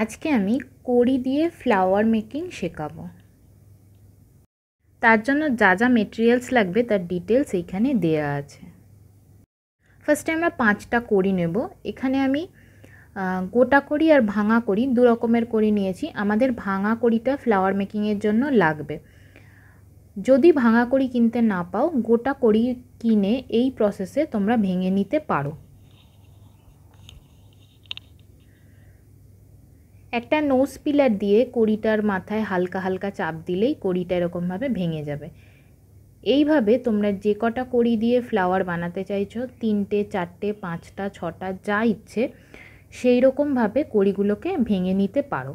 আজকে আমি কড়ি দিয়ে ফ্লাওয়ার মেকিং শেখাবো তার জন্য যা যা মেটেরিয়ালস লাগবে তার ডিটেলস এইখানে দেয়া আছে ফার্স্টে আমরা পাঁচটা কড়ি নেব এখানে আমি গোটা করি আর ভাঙা করি দু রকমের করি নিয়েছি আমাদের ভাঙা করিটা ফ্লাওয়ার মেকিংয়ের জন্য লাগবে যদি ভাঙা করি কিনতে না পাও গোটা করি কিনে এই প্রসেসে তোমরা ভেঙে নিতে পারো একটা নোজ পিলার দিয়ে কড়িটার মাথায় হালকা হালকা চাপ দিলেই কড়িটা এরকমভাবে ভেঙে যাবে এইভাবে তোমরা যে কটা কড়ি দিয়ে ফ্লাওয়ার বানাতে চাইছো তিনটে চারটে পাঁচটা ছটা যা ইচ্ছে সেই রকমভাবে কড়িগুলোকে ভেঙে নিতে পারো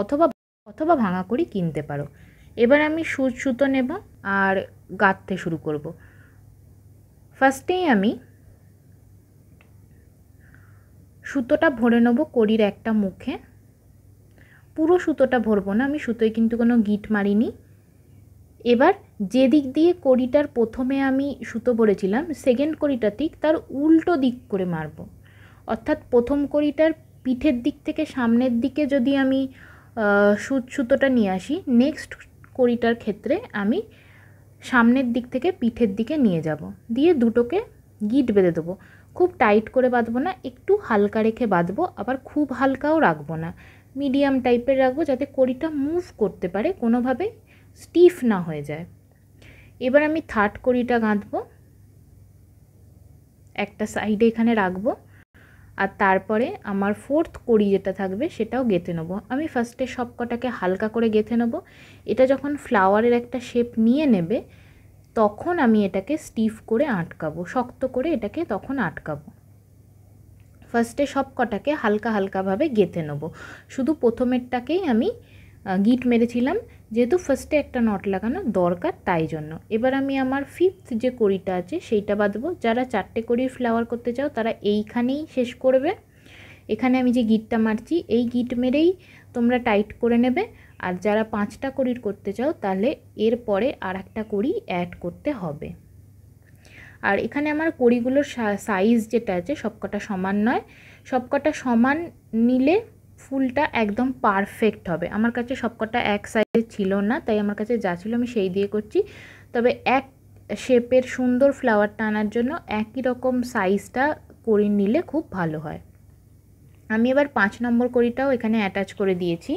অথবা অথবা ভাঙা কড়ি কিনতে পারো এবার আমি সুচ সুতো নেব আর গাঁথতে শুরু করব ফার্স্টেই আমি সুতোটা ভরে নেব কড়ির একটা মুখে পুরো সুতোটা ভরবো না আমি সুতোয় কিন্তু কোনো গিট মারিনি এবার যে দিক দিয়ে কড়িটার প্রথমে আমি সুতো ভরেছিলাম সেকেন্ড কড়িটা ঠিক তার উল্টো দিক করে মারব অর্থাৎ প্রথম কড়িটার পিঠের দিক থেকে সামনের দিকে যদি আমি সুত সুতোটা নিয়ে আসি নেক্সট কড়িটার ক্ষেত্রে আমি সামনের দিক থেকে পিঠের দিকে নিয়ে যাব দিয়ে দুটোকে গিট বেঁধে দেবো খুব টাইট করে বাঁধবো না একটু হালকা রেখে বাঁধবো আবার খুব হালকাও রাখবো না মিডিয়াম টাইপের রাখবো যাতে কড়িটা মুভ করতে পারে কোনোভাবে স্টিফ না হয়ে যায় এবার আমি থার্ড কড়িটা গাঁথবো একটা সাইডে এখানে রাখবো আর তারপরে আমার ফোর্থ কড়ি যেটা থাকবে সেটাও গেঁথে নেবো আমি ফার্স্টে সব কটাকে হালকা করে গেঁথে নেবো এটা যখন ফ্লাওয়ারের একটা শেপ নিয়ে নেবে তখন আমি এটাকে স্টিফ করে আটকাবো শক্ত করে এটাকে তখন আটকাবো ফার্স্টে সব কটাকে হালকা হালকাভাবে গেঁথে নেবো শুধু প্রথমেরটাকেই আমি গিট মেরেছিলাম যেহেতু ফার্স্টে একটা নট লাগানো দরকার তাই জন্য এবার আমি আমার ফিফথ যে কড়িটা আছে সেইটা বাঁধবো যারা চারটে কড়ির ফ্লাওয়ার করতে চাও তারা এইখানেই শেষ করবে এখানে আমি যে গিটটা মারছি এই গিট মেরেই তোমরা টাইট করে নেবে আর যারা পাঁচটা কড়ির করতে চাও তাহলে এরপরে আর একটা কড়ি অ্যাড করতে হবে আর এখানে আমার কড়িগুলোর সাইজ যেটা আছে সবকটা সমান নয় সবকটা সমান নিলে ফুলটা একদম পারফেক্ট হবে আমার কাছে সবকটা এক সাইজের ছিল না তাই আমার কাছে যা ছিল আমি সেই দিয়ে করছি তবে এক শেপের সুন্দর ফ্লাওয়ারটা আনার জন্য একই রকম সাইজটা করে নিলে খুব ভালো হয় আমি এবার পাঁচ নম্বর কড়িটাও এখানে অ্যাটাচ করে দিয়েছি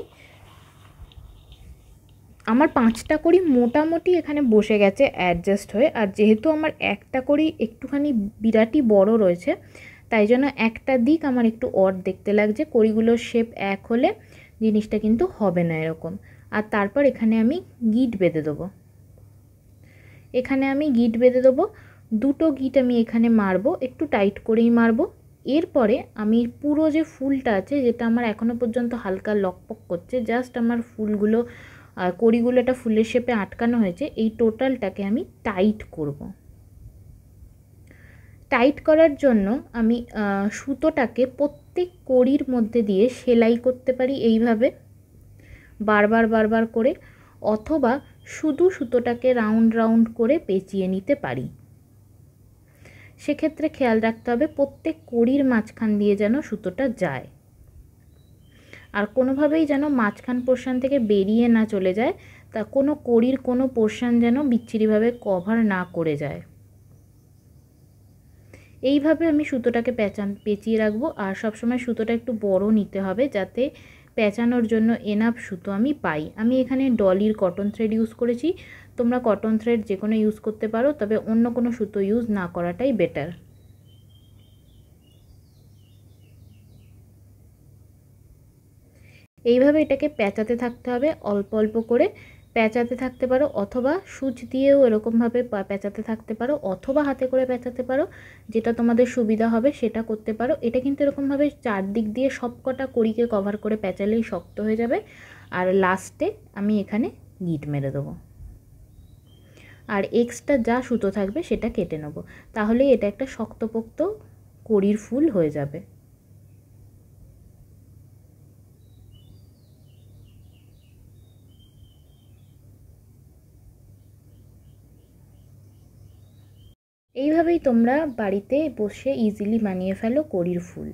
আমার পাঁচটা করি মোটামুটি এখানে বসে গেছে অ্যাডজাস্ট হয়ে আর যেহেতু আমার একটা করি একটুখানি বিরাটই বড় রয়েছে তাই জন্য একটা দিক আমার একটু অট দেখতে লাগছে কড়িগুলোর শেপ এক হলে জিনিসটা কিন্তু হবে না এরকম আর তারপর এখানে আমি গিট বেঁধে দেবো এখানে আমি গিট বেঁধে দেবো দুটো গিট আমি এখানে মারবো একটু টাইট করেই মারবো এরপরে আমি পুরো যে ফুলটা আছে যেটা আমার এখনও পর্যন্ত হালকা লকপক করছে জাস্ট আমার ফুলগুলো আর কড়িগুলোটা ফুলের শেপে আটকানো হয়েছে এই টোটালটাকে আমি টাইট করব। টাইট করার জন্য আমি সুতোটাকে প্রত্যেক কড়ির মধ্যে দিয়ে সেলাই করতে পারি এইভাবে বারবার বারবার করে অথবা শুধু সুতোটাকে রাউন্ড রাউন্ড করে পেঁচিয়ে নিতে পারি সেক্ষেত্রে খেয়াল রাখতে হবে প্রত্যেক কড়ির মাঝখান দিয়ে যেন সুতোটা যায় আর কোনোভাবেই যেন মাঝখান পোর্শান থেকে বেরিয়ে না চলে যায় তা কোনো কড়ির কোনো পোর্শান যেন বিচ্ছিরিভাবে কভার না করে যায় এইভাবে আমি সুতোটাকে পেঁচান পেঁচিয়ে রাখবো আর সবসময় সুতোটা একটু বড় নিতে হবে যাতে পেঁচানোর জন্য এনাফ সুতো আমি পাই আমি এখানে ডলির কটন থ্রেড ইউজ করেছি তোমরা কটন থ্রেড যে কোনো ইউজ করতে পারো তবে অন্য কোনো সুতো ইউজ না করাটাই বেটার এইভাবে এটাকে প্যাঁচাতে থাকতে হবে অল্প অল্প করে প্যাঁচাতে থাকতে পারো অথবা সুচ দিয়েও এরকমভাবে প্যাঁচাতে থাকতে পারো অথবা হাতে করে প্যাঁচাতে পারো যেটা তোমাদের সুবিধা হবে সেটা করতে পারো এটা কিন্তু এরকমভাবে চারদিক দিয়ে সব কটা কড়িকে কভার করে প্যাঁচালেই শক্ত হয়ে যাবে আর লাস্টে আমি এখানে গিট মেরে দেবো আর এক্সট্রা যা সুতো থাকবে সেটা কেটে নেবো তাহলে এটা একটা শক্তপোক্ত কড়ির ফুল হয়ে যাবে এইভাবেই তোমরা বাড়িতে বসে ইজিলি বানিয়ে ফেলো করির ফুল